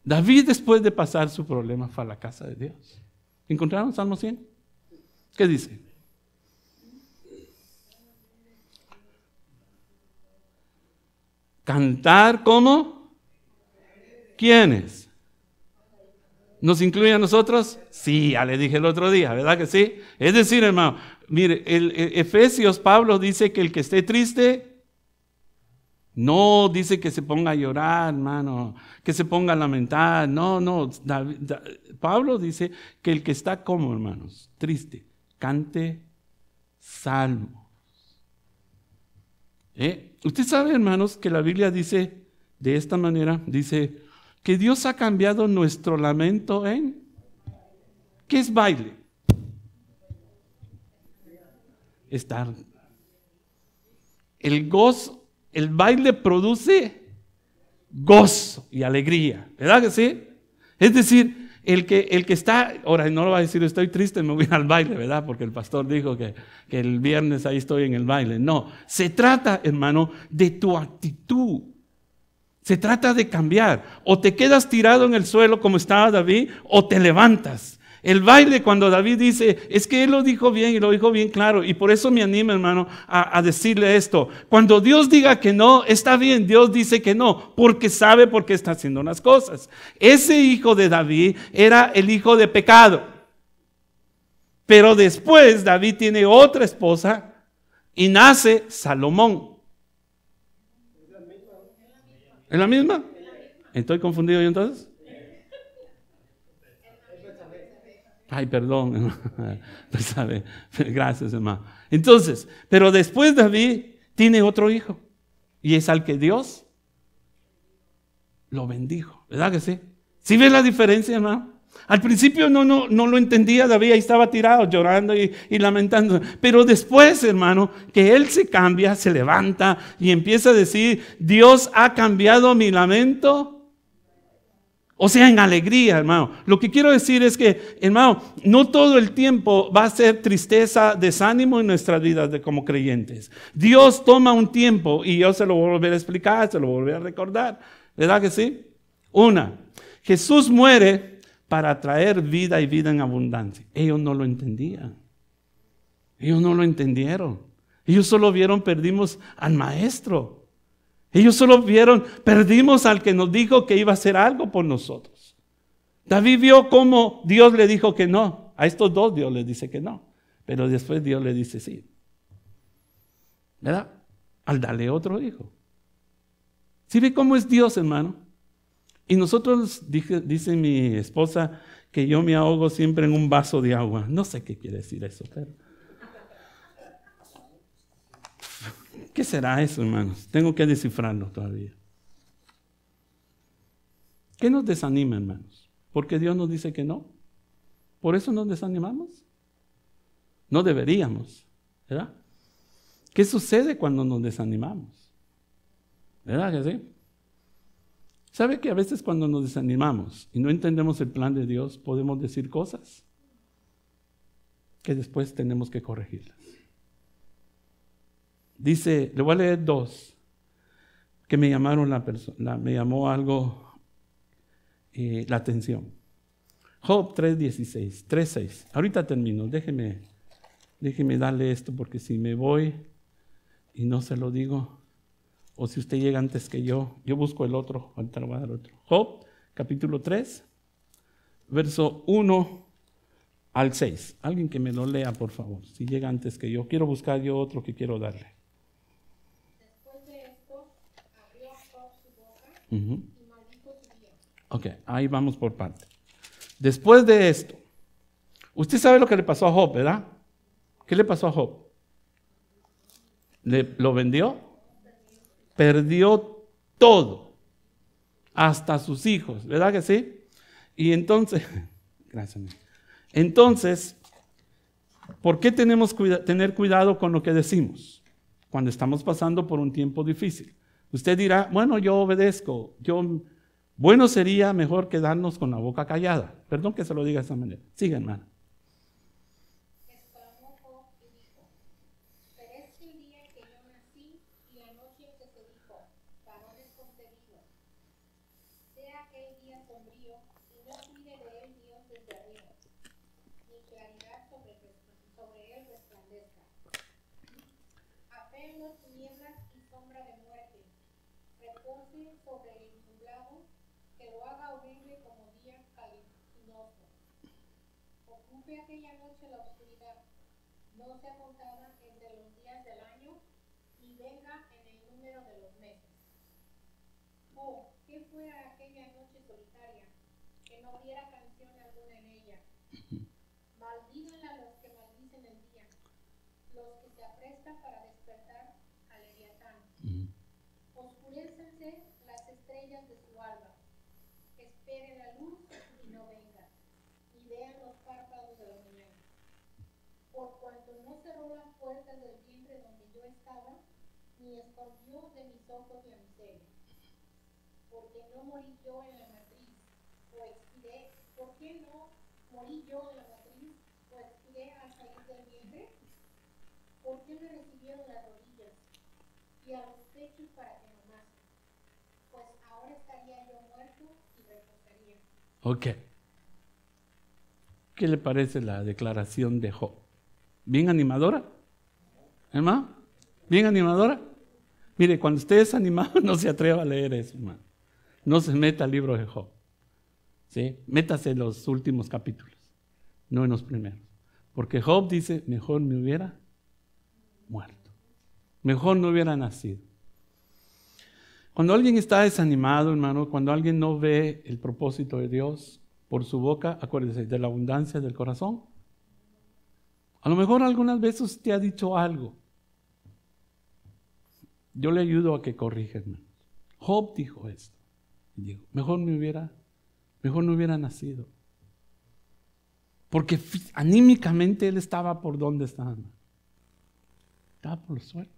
S1: David después de pasar su problema fue a la casa de Dios. ¿Encontraron Salmo 100? ¿Qué dice? Cantar como? ¿Quiénes? ¿Nos incluye a nosotros? Sí, ya le dije el otro día, ¿verdad que sí? Es decir, hermano, mire, el, Efesios Pablo dice que el que esté triste, no dice que se ponga a llorar, hermano, que se ponga a lamentar. No, no. Pablo dice que el que está como, hermanos, triste, cante salmo. ¿Eh? Usted sabe, hermanos, que la Biblia dice de esta manera, dice que Dios ha cambiado nuestro lamento en... ¿Qué es baile? Estar. El gozo, el baile produce gozo y alegría, ¿verdad que sí? Es decir, el que, el que está, ahora no lo va a decir estoy triste, me voy al baile, ¿verdad? Porque el pastor dijo que, que el viernes ahí estoy en el baile. No, se trata, hermano, de tu actitud se trata de cambiar. O te quedas tirado en el suelo como estaba David, o te levantas. El baile cuando David dice, es que él lo dijo bien y lo dijo bien claro. Y por eso me anima, hermano, a, decirle esto. Cuando Dios diga que no, está bien. Dios dice que no, porque sabe por qué está haciendo las cosas. Ese hijo de David era el hijo de pecado. Pero después David tiene otra esposa y nace Salomón. ¿Es la misma? ¿Estoy confundido yo entonces? Ay, perdón. Pues, gracias, hermano. Entonces, pero después David tiene otro hijo. Y es al que Dios lo bendijo. ¿Verdad que sí? ¿Sí ves la diferencia, hermano? Al principio no, lo entendía todavía ahí estaba tirado llorando y, lamentando. Pero después, hermano, que él se cambia, se levanta y empieza a decir, Dios ha cambiado mi lamento. O sea, en alegría, hermano. Lo que quiero decir es que, hermano, no todo el tiempo va a ser tristeza, desánimo en nuestras vidas de, como creyentes. Dios toma un tiempo y yo se lo voy a volver a explicar, se lo voy a volver a recordar. ¿Verdad que sí? Una, Jesús muere para traer vida y vida en abundancia. Ellos no lo entendían. Ellos no lo entendieron. Ellos solo vieron, perdimos al maestro. Ellos solo vieron, perdimos al que nos dijo que iba a hacer algo por nosotros. David vio cómo Dios le dijo que no. A estos dos Dios les dice que no. Pero después Dios le dice sí. ¿Verdad? Al darle otro hijo. ¿Sí ve cómo es Dios, hermano? Y nosotros, dice mi esposa, que yo me ahogo siempre en un vaso de agua. No sé qué quiere decir eso, pero... ¿Qué será eso, hermanos? Tengo que descifrarlo todavía. ¿Qué nos desanima, hermanos? Porque Dios nos dice que no. ¿Por eso nos desanimamos? No deberíamos, ¿verdad? ¿Qué sucede cuando nos desanimamos? ¿Verdad que sí? ¿Sabe que a veces cuando nos desanimamos y no entendemos el plan de Dios, podemos decir cosas que después tenemos que corregirlas? Dice, le voy a leer dos que me llamaron la persona, me llamó algo eh, la atención. Job 3.16, 3.6. Ahorita termino, déjeme, déjeme darle esto porque si me voy y no se lo digo, o si usted llega antes que yo, yo busco el otro, ahorita lo voy a dar otro. Job, capítulo 3, verso 1 al 6. Alguien que me lo lea, por favor, si llega antes que yo. Quiero buscar yo otro que quiero darle. Después de esto, su boca Ok, ahí vamos por parte. Después de esto, usted sabe lo que le pasó a Job, ¿verdad? ¿Qué le pasó a Job? ¿Le, ¿Lo vendió? perdió todo, hasta sus hijos, ¿verdad que sí? Y entonces, gracias. Entonces, ¿por qué tenemos que tener cuidado con lo que decimos cuando estamos pasando por un tiempo difícil? Usted dirá, bueno, yo obedezco, yo, bueno sería mejor quedarnos con la boca callada. Perdón que se lo diga de esa manera. sigue hermano.
S2: aquella noche la oscuridad, no se contada entre los días del año y venga en el número de los meses. Oh, ¿qué fue aquella noche solitaria, que no hubiera canción alguna en ella? Maldíganla los que maldicen el día, los que se aprestan para despertar cerró las puertas del vientre donde yo estaba, ni escondió de mis ojos la miseria. Porque no morí yo en la matriz, o expiré, ¿por qué no morí yo en la matriz, o expiré al salir del vientre? ¿Por qué me recibieron las rodillas y a los pechos para que
S1: no más Pues ahora estaría yo muerto y reposaría. Ok. ¿Qué le parece la declaración de Job? bien animadora. Hermano, ¿Eh, bien animadora. Mire, cuando usted es animado, no se atreva a leer eso, hermano. No se meta al libro de Job. ¿sí? Métase en los últimos capítulos, no en los primeros. Porque Job dice, mejor me hubiera muerto. Mejor no hubiera nacido. Cuando alguien está desanimado, hermano, cuando alguien no ve el propósito de Dios por su boca, acuérdese, de la abundancia del corazón, a lo mejor algunas veces te ha dicho algo. Yo le ayudo a que corrija, Job dijo esto. Y mejor me hubiera, mejor no hubiera nacido. Porque anímicamente él estaba por donde estaba. Estaba por los suelos.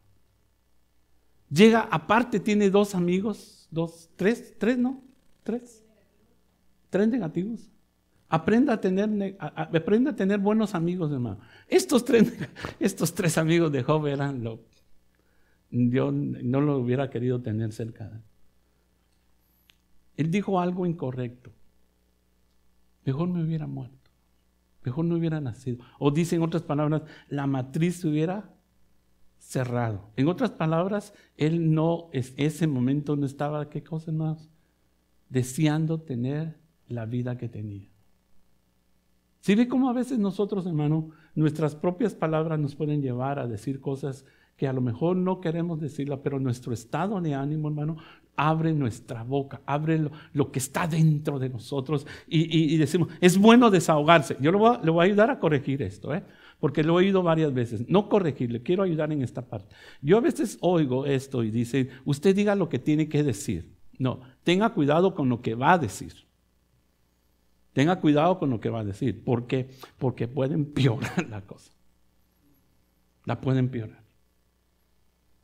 S1: Llega, aparte tiene dos amigos, dos, tres, tres, ¿no? Tres. Tres negativos. Aprenda a tener, tener buenos amigos, hermano. Estos tres, estos tres amigos de Job eran lo. Yo no lo hubiera querido tener cerca. Él dijo algo incorrecto. Mejor me hubiera muerto. Mejor no hubiera nacido. O dicen otras palabras, la matriz se hubiera cerrado. En otras palabras, él no, ese momento no estaba, ¿qué cosa más? Deseando tener la vida que tenía. Si ve cómo a veces nosotros, hermano, nuestras propias palabras nos pueden llevar a decir cosas que a lo mejor no queremos decirla, pero nuestro estado de ánimo, hermano, abre nuestra boca, abre lo, que está dentro de nosotros y, decimos, es bueno desahogarse. Yo le voy, a, ayudar a corregir esto, ¿eh? porque lo he oído varias veces. No corregir, le quiero ayudar en esta parte. Yo a veces oigo esto y dicen, usted diga lo que tiene que decir. No, tenga cuidado con lo que va a decir. Tenga cuidado con lo que va a decir. ¿Por qué? Porque pueden empeorar la cosa. La puede empeorar.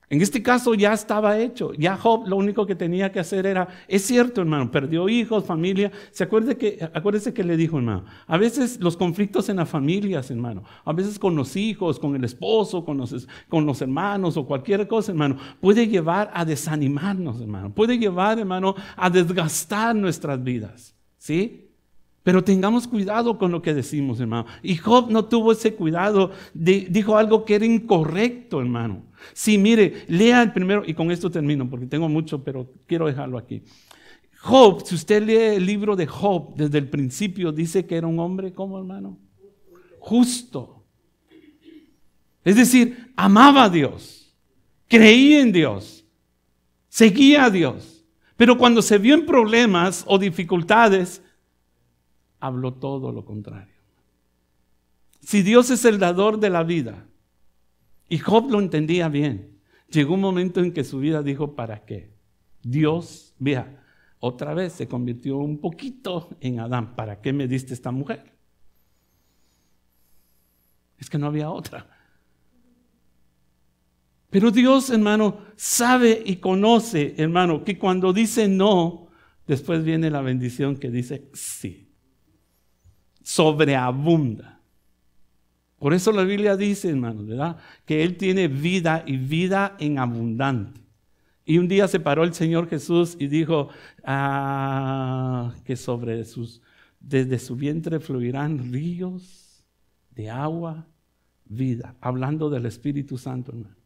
S1: En este caso ya estaba hecho. Ya Job lo único que tenía que hacer era, es cierto hermano, perdió hijos, familia. ¿Se acuerde que, acuérdese que le dijo hermano, a veces los conflictos en las familias hermano, a veces con los hijos, con el esposo, con los, con los hermanos o cualquier cosa hermano, puede llevar a desanimarnos hermano, puede llevar hermano a desgastar nuestras vidas. ¿Sí? Pero tengamos cuidado con lo que decimos, hermano. Y Job no tuvo ese cuidado. dijo algo que era incorrecto, hermano. Sí, mire, lea el primero, y con esto termino, porque tengo mucho, pero quiero dejarlo aquí. Job, si usted lee el libro de Job desde el principio, dice que era un hombre, ¿cómo, hermano? Justo. Es decir, amaba a Dios, creía en Dios, seguía a Dios. Pero cuando se vio en problemas o dificultades, habló todo lo contrario. Si Dios es el dador de la vida, y Job lo entendía bien, llegó un momento en que su vida dijo, ¿para qué? Dios, vea, otra vez se convirtió un poquito en Adán, ¿para qué me diste esta mujer? Es que no había otra. Pero Dios, hermano, sabe y conoce, hermano, que cuando dice no, después viene la bendición que dice sí sobreabunda. Por eso la Biblia dice, hermano ¿verdad? Que Él tiene vida y vida en abundante. Y un día se paró el Señor Jesús y dijo, ah, que sobre sus, desde su vientre fluirán ríos de agua, vida, hablando del Espíritu Santo, hermano.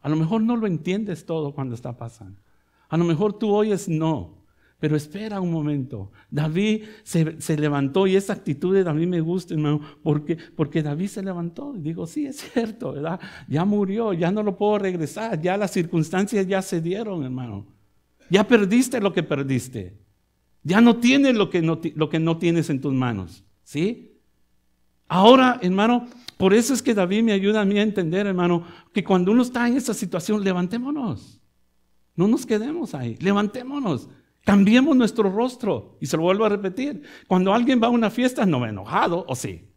S1: A lo mejor no lo entiendes todo cuando está pasando. A lo mejor tú oyes no, pero espera un momento. David se, levantó y esa actitud de David me gusta, hermano, porque, porque David se levantó y dijo, sí, es cierto, ¿verdad? Ya murió, ya no lo puedo regresar, ya las circunstancias ya se dieron, hermano. Ya perdiste lo que perdiste. Ya no tienes lo que no, lo que no tienes en tus manos, ¿sí? Ahora, hermano, por eso es que David me ayuda a mí a entender, hermano, que cuando uno está en esa situación, levantémonos. No nos quedemos ahí, levantémonos. Cambiemos nuestro rostro. Y se lo vuelvo a repetir. Cuando alguien va a una fiesta, no va enojado, ¿o sí?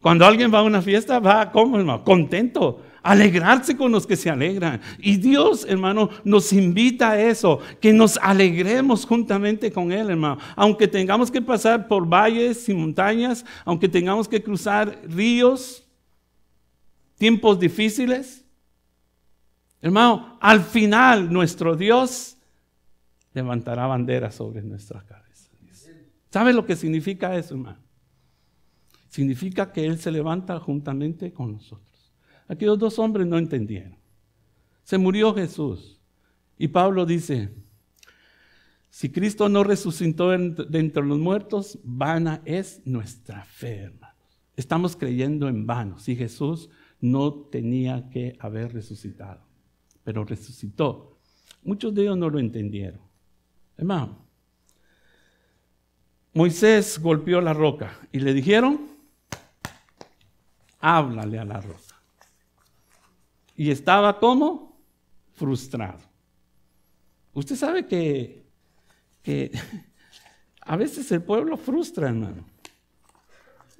S1: Cuando alguien va a una fiesta, va, ¿cómo, hermano? Contento. Alegrarse con los que se alegran. Y Dios, hermano, nos invita a eso, que nos alegremos juntamente con Él, hermano. Aunque tengamos que pasar por valles y montañas, aunque tengamos que cruzar ríos, tiempos difíciles. Hermano, al final nuestro Dios levantará banderas sobre nuestras cabezas. ¿Sabe lo que significa eso, hermano? Significa que Él se levanta juntamente con nosotros. Aquellos dos hombres no entendieron. Se murió Jesús. Y Pablo dice, si Cristo no resucitó de entre los muertos, vana es nuestra fe, hermano. Estamos creyendo en vano. Si Jesús no tenía que haber resucitado, pero resucitó. Muchos de ellos no lo entendieron. Hermano, Moisés golpeó la roca y le dijeron, háblale a la roca. Y estaba como frustrado. Usted sabe que, a veces el pueblo frustra, hermano.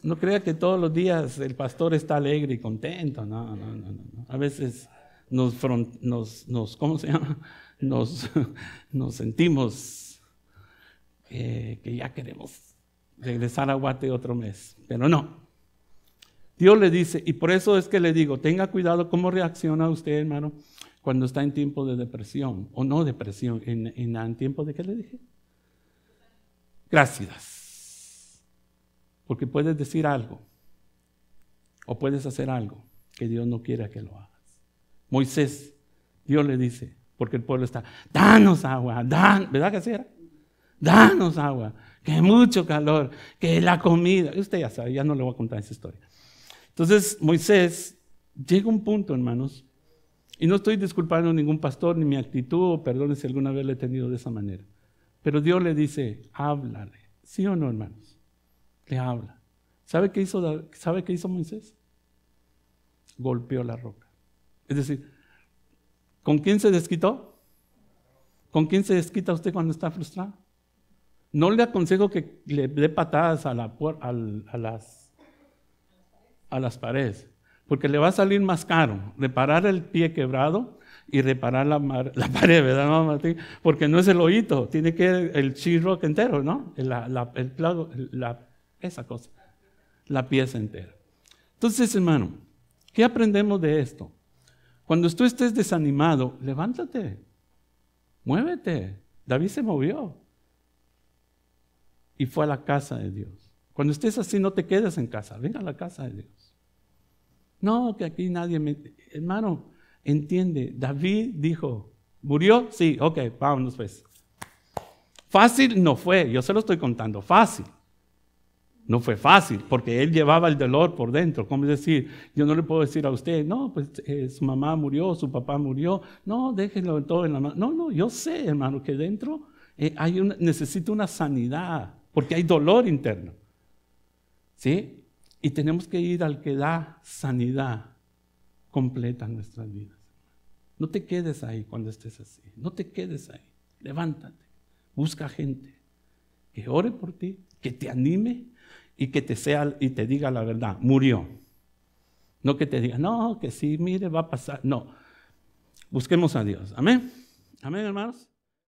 S1: No crea que todos los días el pastor está alegre y contento. No, no, no. no. A veces nos, nos, nos ¿cómo se llama? nos, sentimos eh, que ya queremos regresar a Guate otro mes, pero no. Dios le dice, y por eso es que le digo, tenga cuidado cómo reacciona usted, hermano, cuando está en tiempo de depresión, o no depresión, en, tiempo de qué le dije. Gracias. Porque puedes decir algo, o puedes hacer algo que Dios no quiera que lo hagas. Moisés, Dios le dice, porque el pueblo está, danos agua, dan, ¿verdad que sea Danos agua, que mucho calor, que la comida. usted ya sabe, ya no le voy a contar esa historia. Entonces Moisés llega a un punto, hermanos, y no estoy disculpando a ningún pastor ni mi actitud, o si alguna vez le he tenido de esa manera. Pero Dios le dice, háblale. ¿Sí o no, hermanos? Le habla. ¿Sabe qué hizo, sabe qué hizo Moisés? Golpeó la roca. Es decir, ¿Con quién se desquitó? ¿Con quién se desquita usted cuando está frustrado? No le aconsejo que le dé patadas a, las, a las paredes, porque le va a salir más caro reparar el pie quebrado y reparar la, pared, ¿verdad, Martín? Porque no es el oído, tiene que el, el chirro entero, ¿no? el, la, esa cosa, la pieza entera. Entonces, hermano, ¿qué aprendemos de esto? Cuando tú estés desanimado, levántate, muévete. David se movió y fue a la casa de Dios. Cuando estés así, no te quedes en casa, venga a la casa de Dios. No, que aquí nadie me... Hermano, entiende, David dijo, ¿murió? Sí, ok, vámonos pues. Fácil no fue, yo se lo estoy contando, fácil. No fue fácil, porque él llevaba el dolor por dentro. ¿Cómo decir? Yo no le puedo decir a usted, no, pues eh, su mamá murió, su papá murió. No, déjenlo todo en la mano. No, no, yo sé, hermano, que dentro eh, hay una, necesito una sanidad, porque hay dolor interno. ¿Sí? Y tenemos que ir al que da sanidad completa en nuestras vidas. No te quedes ahí cuando estés así. No te quedes ahí. Levántate. Busca gente que ore por ti, que te anime, y que te sea y te diga la verdad, murió. No que te diga, no, que sí, mire, va a pasar. No. Busquemos a Dios. Amén. Amén, hermanos.